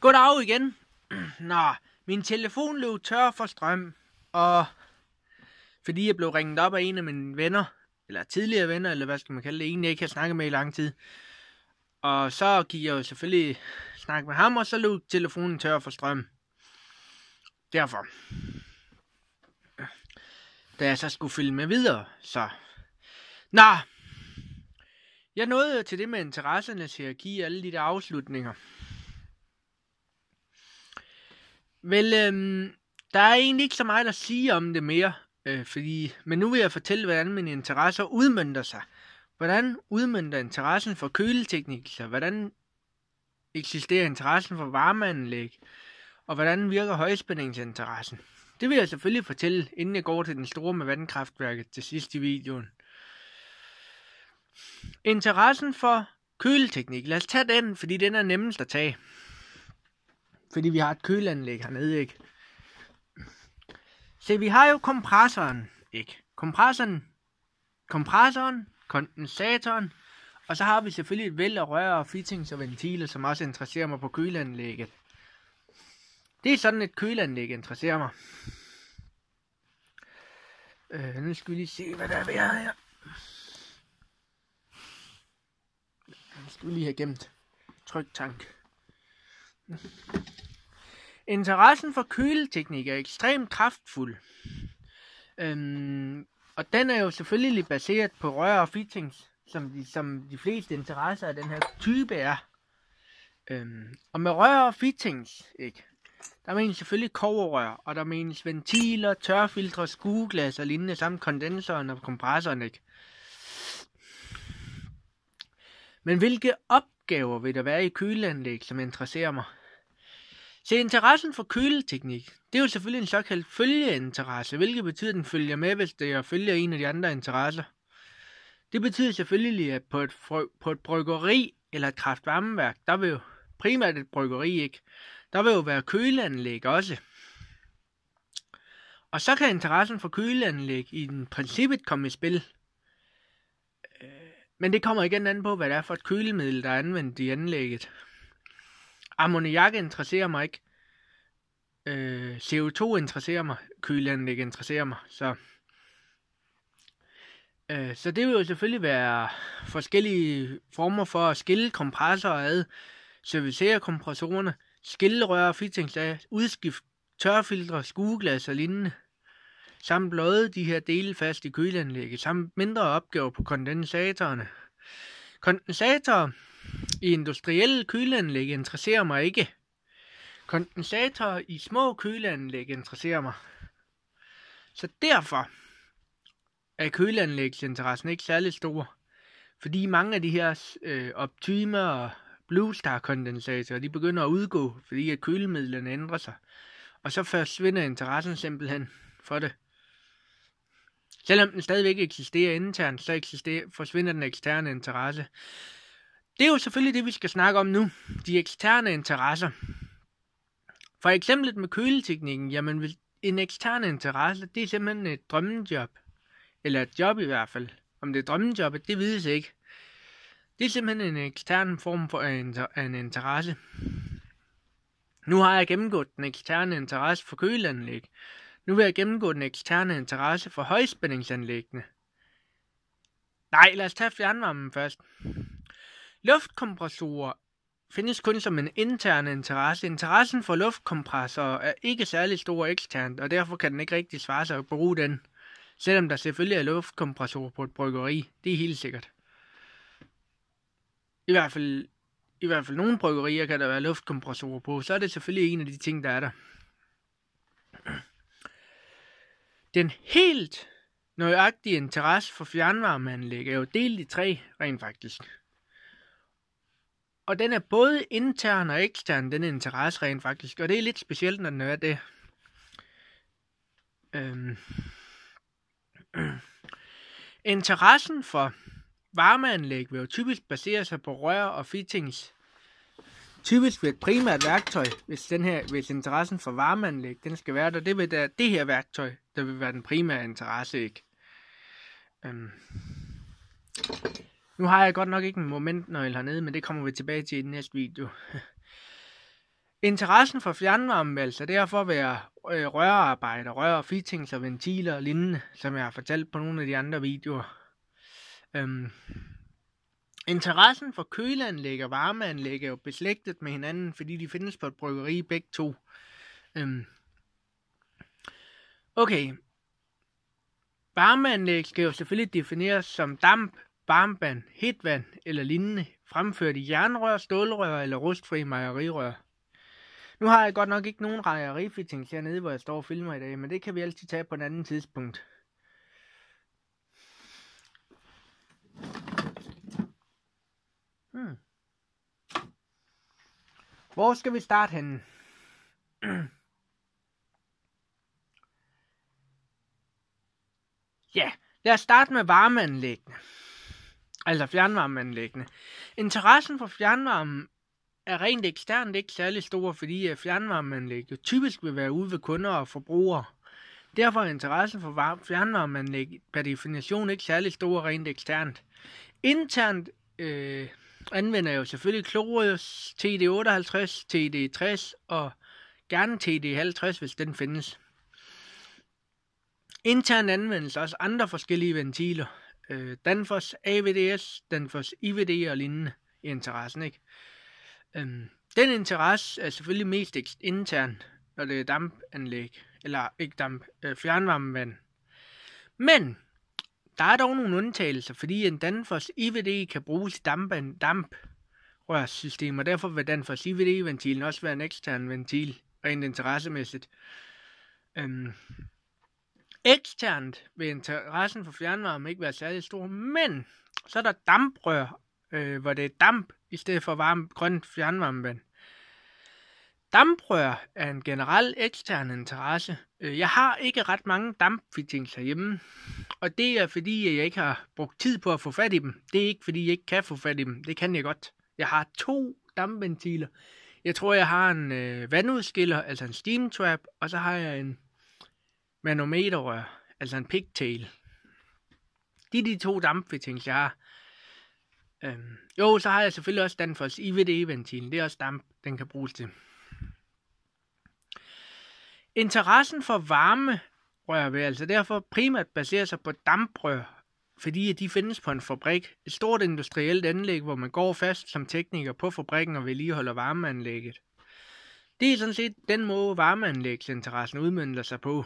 Goddag igen. Nå, min telefon løb tør for strøm, og fordi jeg blev ringet op af en af mine venner, eller tidligere venner, eller hvad skal man kalde det, en jeg ikke har snakket med i lang tid. Og så gik jeg jo selvfølgelig snak med ham, og så løb telefonen tør for strøm. Derfor. Da jeg så skulle filme med videre, så... Nå, jeg nåede til det med interessernes hierarki og alle de der afslutninger. Vel, øhm, der er egentlig ikke så meget at sige om det mere, øh, fordi, men nu vil jeg fortælle, hvordan mine interesser udmønter sig. Hvordan udmønter interessen for køleteknik sig? Hvordan eksisterer interessen for varmeanlæg? Og hvordan virker højspændingsinteressen? Det vil jeg selvfølgelig fortælle, inden jeg går til den store med vandkraftværket til sidst i videoen. Interessen for køleteknik, lad os tage den, fordi den er nemmest at tage fordi vi har et køleanlæg hernede, ikke? Se, vi har jo kompressoren, ikke? Kompressoren, kompressoren, kondensatoren, og så har vi selvfølgelig et væld af rør og fittings og ventiler, som også interesserer mig på køleanlægget. Det er sådan et køleanlæg interesserer mig. Øh, nu skal vi lige se, hvad der er ved her. Nu skal vi lige have gemt tryktank. tank. Interessen for køleteknik er ekstremt kraftfuld. Øhm, og den er jo selvfølgelig baseret på rør og fittings, som de, som de fleste interesser af den her type er. Øhm, og med rør og fittings, ikke? Der menes selvfølgelig koverrør, og der menes ventiler, tørfiltre, skueglas og lignende, samt kondenseren og kompressoren, ikke? Men hvilke opgaver vil der være i køleanlæg, som interesserer mig? Se, interessen for køleteknik, det er jo selvfølgelig en såkaldt følgeinteresse, hvilket betyder, at den følger med, hvis det er følger en af de andre interesser. Det betyder selvfølgelig, at på et, på et bryggeri eller et kraftvarmeværk, der vil jo primært et bryggeri ikke, der vil jo være køleanlæg også. Og så kan interessen for køleanlæg i den princippet komme i spil. Øh, men det kommer igen an på, hvad det er for et kølemiddel, der er anvendt i anlægget. Ammoniak interesserer mig ikke. Øh, CO2 interesserer mig. Køleanlæg interesserer mig. Så, øh, så det vil jo selvfølgelig være forskellige former for at skille kompressorer ad, servicere kompressorerne, skille rør og fittingslag, Udskift tørfiltre, skueglas og lignende, samt bløde de her dele fast i køleanlægget, samt mindre opgaver på kondensatorerne. Kondensatorer Industrielle køleanlæg interesserer mig ikke. Kondensatorer i små køleanlæg interesserer mig. Så derfor er køleanlægsinteressen ikke særlig stor. Fordi mange af de her øh, Optima og Bluestar kondensatorer, de begynder at udgå, fordi at kølemidlerne ændrer sig. Og så forsvinder interessen simpelthen for det. Selvom den stadigvæk eksisterer internt, så eksisterer, forsvinder den eksterne interesse. Det er jo selvfølgelig det, vi skal snakke om nu. De eksterne interesser. For eksemplet med køleteknikken, jamen en ekstern interesse, det er simpelthen et drømmejob. Eller et job i hvert fald. Om det er drømmejobbet, det vides ikke. Det er simpelthen en ekstern form for en interesse. Nu har jeg gennemgået den eksterne interesse for køleanlæg. Nu vil jeg gennemgå den eksterne interesse for højspændingsanlæggene. Nej, lad os tage fjernvarmen først. Luftkompressorer findes kun som en intern interesse. Interessen for luftkompressorer er ikke særlig stor eksternt, og derfor kan den ikke rigtig svare sig at bruge den. Selvom der selvfølgelig er luftkompressorer på et bryggeri, det er helt sikkert. I hvert fald, i hvert fald nogle bryggerier kan der være luftkompressorer på, så er det selvfølgelig en af de ting, der er der. Den helt nøjagtige interesse for fjernvarmeanlæg er jo delt i tre, rent faktisk. Og den er både intern og ekstern, den er interesse rent faktisk. Og det er lidt specielt, når den er det. Øhm. Interessen for varmeanlæg vil jo typisk basere sig på rør og fittings. Typisk vil et primært værktøj, hvis, den her, hvis interessen for varmeanlæg den skal være der, det vil da det her værktøj, der vil være den primære interesse, ikke? Øhm. Nu har jeg godt nok ikke en momentnøgle hernede, men det kommer vi tilbage til i den næste video. Interessen for fjernvarmevalser, det er for at være øh, rørarbejder, rør, fittings og ventiler og lignende, som jeg har fortalt på nogle af de andre videoer. Øhm. Interessen for køleanlæg og varmeanlæg er jo beslægtet med hinanden, fordi de findes på et bryggeri begge to. Øhm. Okay. Varmeanlæg skal jo selvfølgelig defineres som damp barmband, hitvand eller lignende, fremført i jernrør, stålrør eller rustfri mejerirør. Nu har jeg godt nok ikke nogen rejerifittings hernede, hvor jeg står og filmer i dag, men det kan vi altid tage på en andet tidspunkt. Hmm. Hvor skal vi starte henne? ja, lad os starte med varmeanlæggene altså fjernvarmeanlæggene. Interessen for fjernvarmen er rent eksternt ikke særlig stor, fordi øh, fjernvarmeanlæg typisk vil være ude ved kunder og forbrugere. Derfor er interessen for fjernvarmeanlæg per definition ikke særlig stor rent eksternt. Internt øh, anvender jeg jo selvfølgelig Chloros TD58, TD60 og gerne TD50, hvis den findes. Internt anvendes også andre forskellige ventiler øh, Danfoss AVDS, Danfoss IVD og lignende i interessen. Ikke? Øhm, den interesse er selvfølgelig mest intern, når det er dampanlæg, eller ikke damp, øh, fjernvarmevand. Men der er dog nogle undtagelser, fordi en Danfoss IVD kan bruges i damp, damp rørsystem, og derfor vil Danfoss IVD-ventilen også være en ekstern ventil, rent interessemæssigt. Øhm, Eksternt vil interessen for fjernvarme ikke være særlig stor, men så er der damprør, øh, hvor det er damp i stedet for varm, grønt fjernvarmevand. Damprør er en generel ekstern interesse. Øh, jeg har ikke ret mange dampfittings herhjemme, og det er fordi, jeg ikke har brugt tid på at få fat i dem. Det er ikke fordi, jeg ikke kan få fat i dem. Det kan jeg godt. Jeg har to dampventiler. Jeg tror, jeg har en øh, vandudskiller, altså en steam trap, og så har jeg en manometerrør, altså en pigtail. Det er de to dampfittings, jeg har. Øhm, jo, så har jeg selvfølgelig også Danfoss IVD-ventilen. Det er også damp, den kan bruges til. Interessen for varme rør vil altså derfor primært basere sig på damprør, fordi de findes på en fabrik, et stort industrielt anlæg, hvor man går fast som tekniker på fabrikken og vedligeholder varmeanlægget. Det er sådan set den måde, varmeanlægsinteressen udmyndter sig på.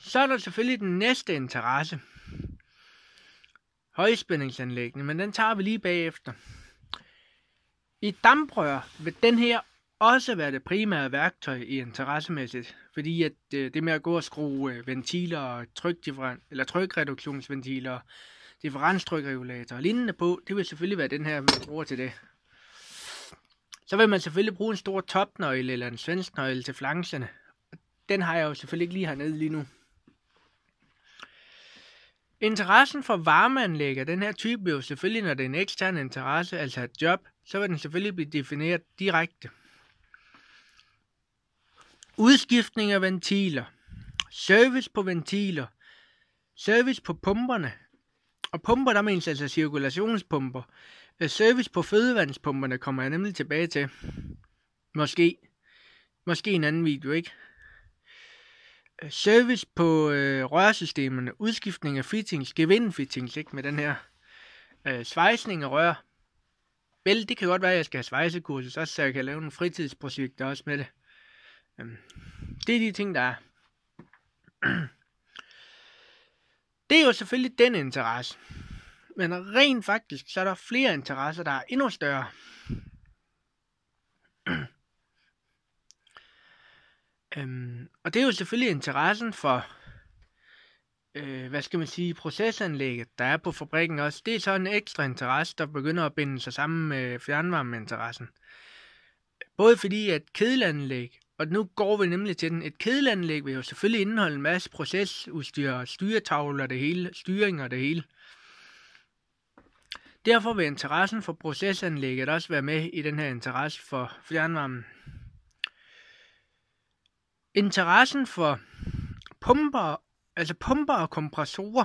Så er der selvfølgelig den næste interesse. Højspændingsanlæggene, men den tager vi lige bagefter. I damprør vil den her også være det primære værktøj i interessemæssigt, fordi at øh, det med at gå og skrue øh, ventiler, og eller trykreduktionsventiler, differenstrykregulator og lignende på, det vil selvfølgelig være den her, man bruger til det. Så vil man selvfølgelig bruge en stor topnøgle eller en svensknøgle til flangserne. Den har jeg jo selvfølgelig ikke lige hernede lige nu. Interessen for varmeanlæg af den her type vil jo selvfølgelig, når det er en ekstern interesse, altså et job, så vil den selvfølgelig blive defineret direkte. Udskiftning af ventiler, service på ventiler, service på pumperne, og pumper, der menes altså cirkulationspumper. Øh, service på fødevandspumperne kommer jeg nemlig tilbage til. Måske. Måske en anden video, ikke? Øh, service på øh, rørsystemerne, udskiftning af fittings, gevindfittings, ikke med den her øh, svejsning af rør. Vel, det kan godt være, at jeg skal have svejsekursus, også så jeg kan lave nogle fritidsprojekter også med det. Øhm, det er de ting, der er. Det er jo selvfølgelig den interesse. Men rent faktisk, så er der flere interesser, der er endnu større. Øhm, og det er jo selvfølgelig interessen for, øh, hvad skal man sige, procesanlægget, der er på fabrikken også. Det er så en ekstra interesse, der begynder at binde sig sammen med fjernvarmeinteressen. Både fordi, at kedelanlæg, og nu går vi nemlig til den, et kedelanlæg vil jo selvfølgelig indeholde en masse procesudstyr, styretavler det hele, styring og det hele. Derfor vil interessen for procesanlægget også være med i den her interesse for fjernvarmen interessen for pumper, altså pumper og kompressorer,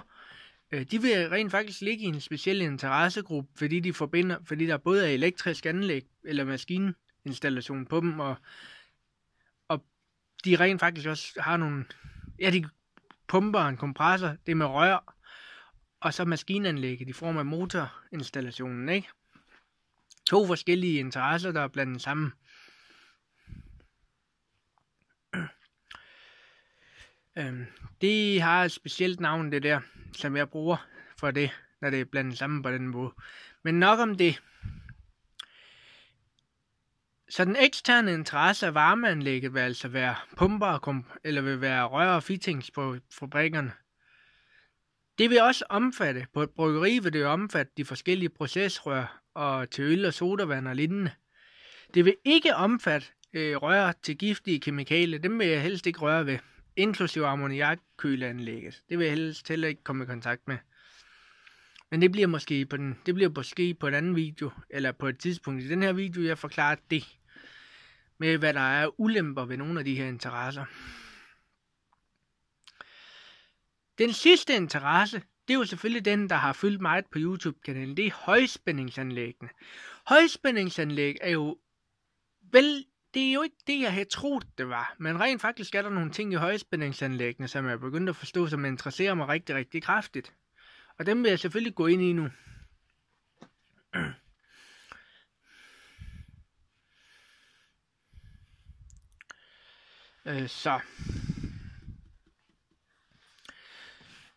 øh, de vil rent faktisk ligge i en speciel interessegruppe, fordi, de forbinder, fordi der både er elektrisk anlæg eller maskininstallation på dem, og, og de rent faktisk også har nogle, ja, de pumper en kompressor, det med rør, og så maskinanlægget i form af motorinstallationen, ikke? To forskellige interesser, der er blandet sammen. Øhm, det har et specielt navn, det der, som jeg bruger for det, når det er blandet sammen på den måde. Men nok om det. Så den eksterne interesse af varmeanlægget vil altså være pumper og eller vil være rør og fittings på fabrikkerne. Det vil også omfatte, på et bryggeri vil det omfatte de forskellige procesrør og til øl og sodavand og lignende. Det vil ikke omfatte øh, rør til giftige kemikalier, dem vil jeg helst ikke røre ved ammoniak, ammoniakkøleanlægget. Det vil jeg helst heller ikke komme i kontakt med. Men det bliver måske på den, det bliver måske på en anden video, eller på et tidspunkt i den her video, jeg forklarer det med, hvad der er ulemper ved nogle af de her interesser. Den sidste interesse, det er jo selvfølgelig den, der har fyldt meget på YouTube-kanalen, det er højspændingsanlæggene. Højspændingsanlæg er jo vel det er jo ikke det, jeg havde troet, det var. Men rent faktisk er der nogle ting i højspændingsanlæggene, som jeg begyndte at forstå, som interesserer mig rigtig, rigtig kraftigt. Og dem vil jeg selvfølgelig gå ind i nu. Øh, så.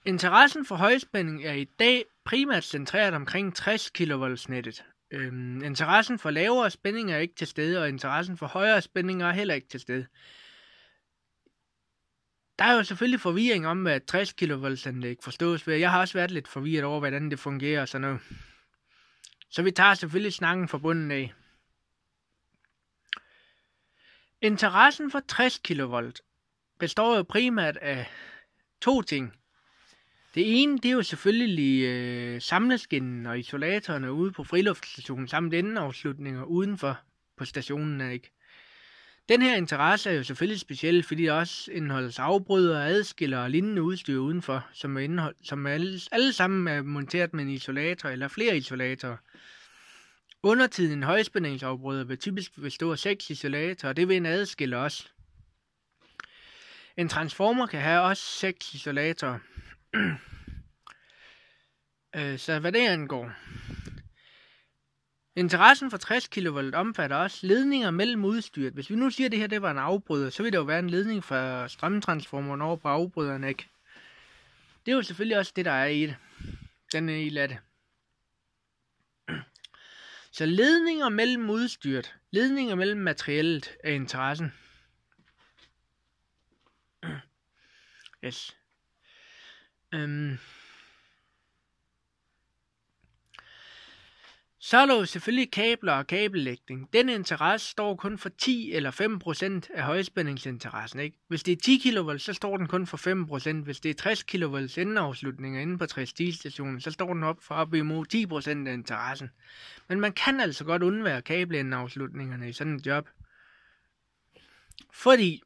Interessen for højspænding er i dag primært centreret omkring 60 kV nettet, Øhm, interessen for lavere spændinger er ikke til stede, og interessen for højere spændinger er heller ikke til stede. Der er jo selvfølgelig forvirring om, hvad 60 kV anlæg forstås ved. Jeg har også været lidt forvirret over, hvordan det fungerer og sådan noget. Så vi tager selvfølgelig snakken fra bunden af. Interessen for 60 kV består jo primært af to ting. Det ene, det er jo selvfølgelig øh, samleskinnen og isolatorerne ude på friluftstationen samt endeafslutninger udenfor på stationen, er ikke? Den her interesse er jo selvfølgelig speciel, fordi der også indeholdes afbrydere, adskiller og lignende udstyr udenfor, som er, indehold, som er alle, alle sammen er monteret med en isolator eller flere isolatorer. Undertiden en højspændingsafbryder vil typisk bestå af seks isolatorer, og det vil en adskiller også. En transformer kan have også seks isolatorer. øh, så hvad det angår. Interessen for 60 kV omfatter også ledninger mellem udstyret. Hvis vi nu siger, at det her det var en afbryder, så vil det jo være en ledning fra strømtransformeren over på afbryderen, ikke? Det er jo selvfølgelig også det, der er i det. Den er i det. Så ledninger mellem udstyret, ledninger mellem materiellet er interessen. Yes. Øhm. Så er der jo selvfølgelig kabler og kabellægning. Den interesse står kun for 10 eller 5% af højspændingsinteressen. Ikke? Hvis det er 10 kV, så står den kun for 5%. Hvis det er 60 kV endeafslutninger inde på 60 stationen så står den op for op imod 10% af interessen. Men man kan altså godt undvære kabelindafslutningerne i sådan et job. Fordi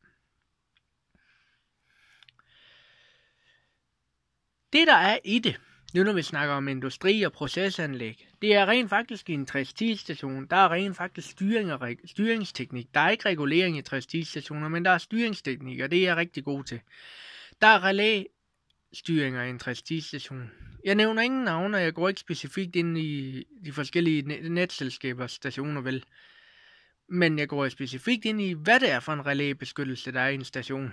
Det, der er i det, nu når vi snakker om industri og procesanlæg, det er rent faktisk i en 60 station der er rent faktisk styring og styringsteknik. Der er ikke regulering i 60 stationer men der er styringsteknik, og det er jeg rigtig god til. Der er relæstyringer i en 60 station Jeg nævner ingen navne, og jeg går ikke specifikt ind i de forskellige netselskabers stationer, vel? Men jeg går specifikt ind i, hvad det er for en relæbeskyttelse, der er i en station.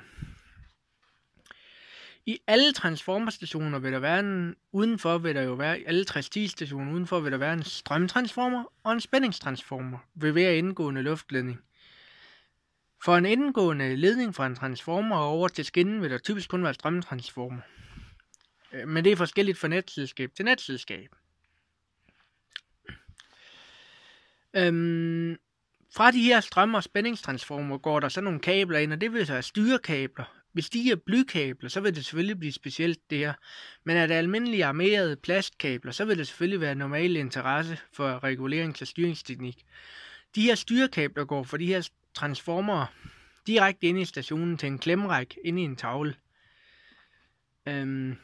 I alle transformerstationer vil der være en, udenfor vil der jo være, i alle 60 stationer udenfor vil der være en strømtransformer og en spændingstransformer ved hver indgående luftledning. For en indgående ledning fra en transformer over til skinnen vil der typisk kun være strømtransformer. Øh, men det er forskelligt fra netselskab til netselskab. Øhm, fra de her strøm- og spændingstransformer går der så nogle kabler ind, og det vil så være styrekabler, hvis de er blykabler, så vil det selvfølgelig blive specielt det her. Men er det almindelige armerede plastkabler, så vil det selvfølgelig være normal interesse for regulerings- og styringsteknik. De her styrekabler går for de her transformere direkte ind i stationen til en klemræk ind i en tavle. Øhm,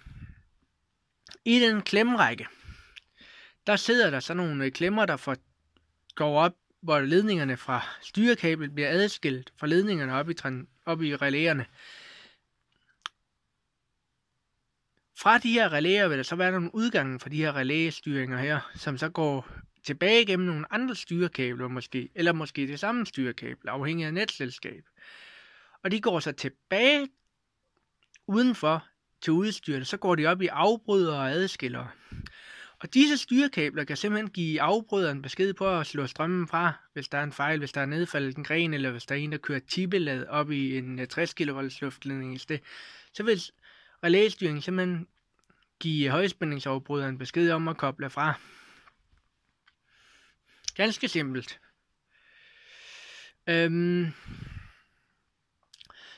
I den klemrække, der sidder der sådan nogle øh, klemmer, der får, går op, hvor ledningerne fra styrekablet bliver adskilt fra ledningerne op i, op i relæerne. Fra de her relæer vil der så være nogle udgange for de her relæstyringer her, som så går tilbage gennem nogle andre styrekabler måske, eller måske det samme styrekabel, afhængig af netselskab. Og de går så tilbage udenfor til udstyret, så går de op i afbrydere og adskillere. Og disse styrekabler kan simpelthen give afbryderen besked på at slå strømmen fra, hvis der er en fejl, hvis der er nedfaldet en gren, eller hvis der er en, der kører tibelad op i en 60 øh, kV luftledning i sted. Så vil relæstyringen simpelthen give højspændingsafbryderen besked om at koble fra. Ganske simpelt. Øhm,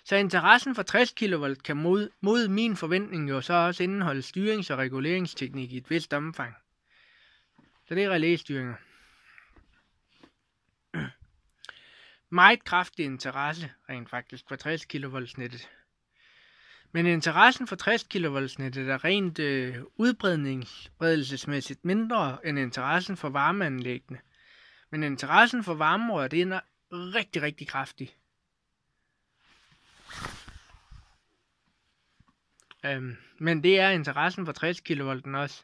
så interessen for 60 kV kan mod, mod min forventning jo så også indeholde styrings- og reguleringsteknik i et vist omfang. Så det er relæstyringer. Meget kraftig interesse rent faktisk for 60 kV nettet. Men interessen for 60 kV nettet er rent øh, udbredelsesmæssigt mindre end interessen for varmeanlæggene. Men interessen for varmerør, det er rigtig, rigtig kraftig. Øhm, men det er interessen for 60 kV også.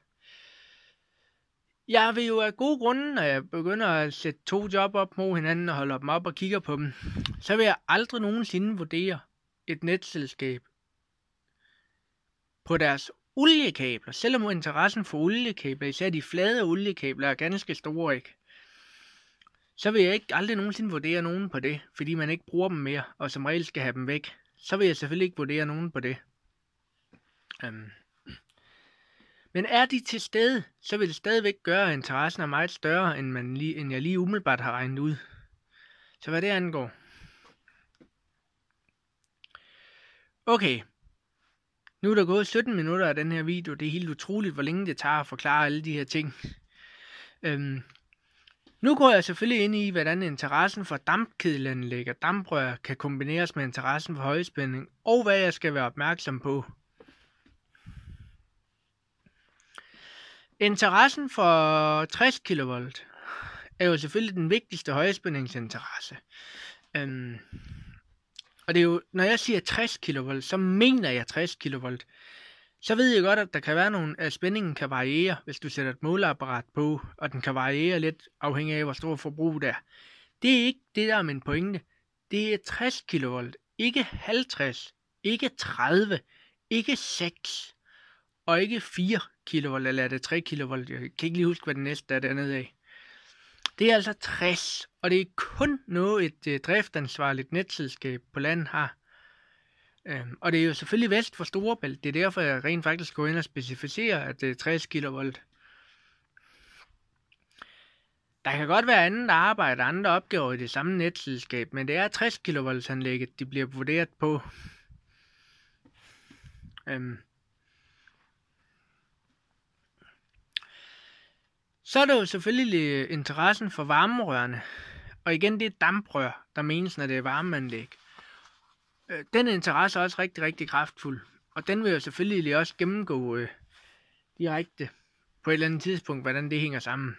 Jeg vil jo af gode grunde, når jeg begynder at sætte to job op mod hinanden og holde dem op og kigger på dem, så vil jeg aldrig nogensinde vurdere et netselskab på deres oliekabler, selvom interessen for oliekabler, især de flade oliekabler, er ganske stor, ikke? Så vil jeg ikke aldrig nogensinde vurdere nogen på det, fordi man ikke bruger dem mere, og som regel skal have dem væk. Så vil jeg selvfølgelig ikke vurdere nogen på det. Um. Men er de til stede, så vil det stadigvæk gøre, at interessen er meget større, end, man lige, end jeg lige umiddelbart har regnet ud. Så hvad det angår. Okay, nu er der gået 17 minutter af den her video. Det er helt utroligt, hvor længe det tager at forklare alle de her ting. Øhm, nu går jeg selvfølgelig ind i, hvordan interessen for dampkedelanlæg og damprør kan kombineres med interessen for højspænding, og hvad jeg skal være opmærksom på. Interessen for 60 kV er jo selvfølgelig den vigtigste højspændingsinteresse. Øhm, og det er jo, når jeg siger 60 kV, så mener jeg 60 kV. Så ved jeg godt, at der kan være nogle, at spændingen kan variere, hvis du sætter et måleapparat på, og den kan variere lidt afhængig af, hvor stor forbrug der er. Det er ikke det, der er min pointe. Det er 60 kV, ikke 50, ikke 30, ikke 6, og ikke 4 kV, eller er det 3 kV? Jeg kan ikke lige huske, hvad det næste er dernede af. Det er altså 60, og det er kun noget, et øh, driftansvarligt netselskab på landet har. Øhm, og det er jo selvfølgelig vest for Storebælt. Det er derfor, jeg rent faktisk går ind og specificerer, at det er 60 kV. Der kan godt være andet arbejde og andre opgaver i det samme netselskab, men det er 60 kV anlægget, de bliver vurderet på. Øhm, Så er der jo selvfølgelig øh, interessen for varmerørene. Og igen, det er damprør, der menes, når det er varmeanlæg. Øh, den interesse er også rigtig, rigtig kraftfuld. Og den vil jeg selvfølgelig også gennemgå øh, direkte på et eller andet tidspunkt, hvordan det hænger sammen.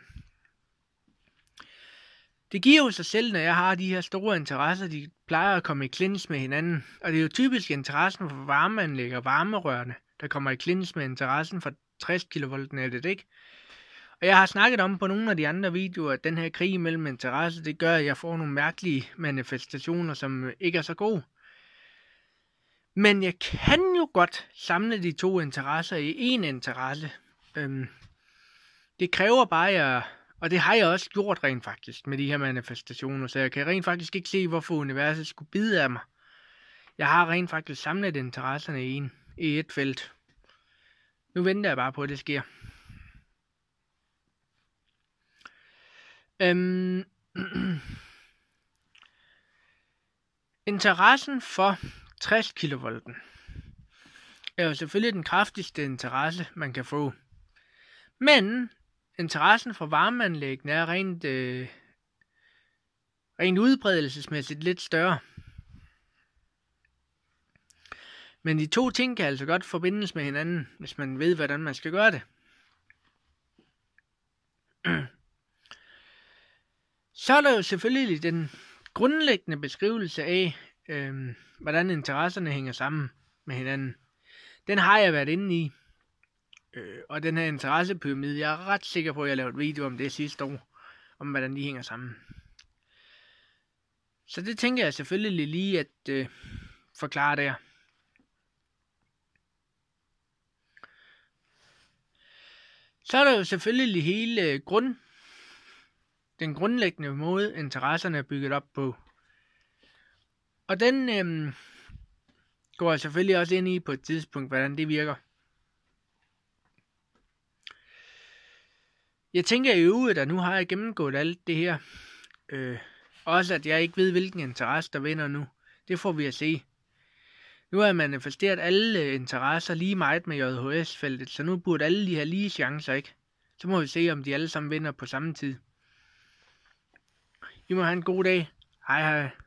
Det giver jo sig selv, når jeg har de her store interesser, de plejer at komme i klins med hinanden. Og det er jo typisk interessen for varmeanlæg og varmerørene, der kommer i klins med interessen for 60 kV nettet, ikke? Og jeg har snakket om på nogle af de andre videoer, at den her krig mellem interesser, det gør, at jeg får nogle mærkelige manifestationer, som ikke er så gode. Men jeg kan jo godt samle de to interesser i én interesse. Øhm, det kræver bare, at jeg, og det har jeg også gjort rent faktisk med de her manifestationer, så jeg kan rent faktisk ikke se, hvorfor universet skulle bide af mig. Jeg har rent faktisk samlet interesserne i, en, i et felt. Nu venter jeg bare på, at det sker. Øhm, interessen for 60 kV er jo selvfølgelig den kraftigste interesse, man kan få. Men interessen for varmeanlæggene er rent, øh, rent udbredelsesmæssigt lidt større. Men de to ting kan altså godt forbindes med hinanden, hvis man ved, hvordan man skal gøre det. Så er der jo selvfølgelig den grundlæggende beskrivelse af, øhm, hvordan interesserne hænger sammen med hinanden. Den har jeg været inde i. Øh, og den her interessepyramide, jeg er ret sikker på, at jeg lavede et video om det sidste år, om hvordan de hænger sammen. Så det tænker jeg selvfølgelig lige at øh, forklare der. Så er der jo selvfølgelig hele grund den grundlæggende måde, interesserne er bygget op på. Og den øhm, går jeg selvfølgelig også ind i på et tidspunkt, hvordan det virker. Jeg tænker i øvrigt, at nu har jeg gennemgået alt det her. Øh, også at jeg ikke ved, hvilken interesse der vinder nu. Det får vi at se. Nu har jeg manifesteret alle interesser lige meget med JHS-feltet, så nu burde alle de her lige chancer, ikke? Så må vi se, om de alle sammen vinder på samme tid. I må have en god dag. Hej hej.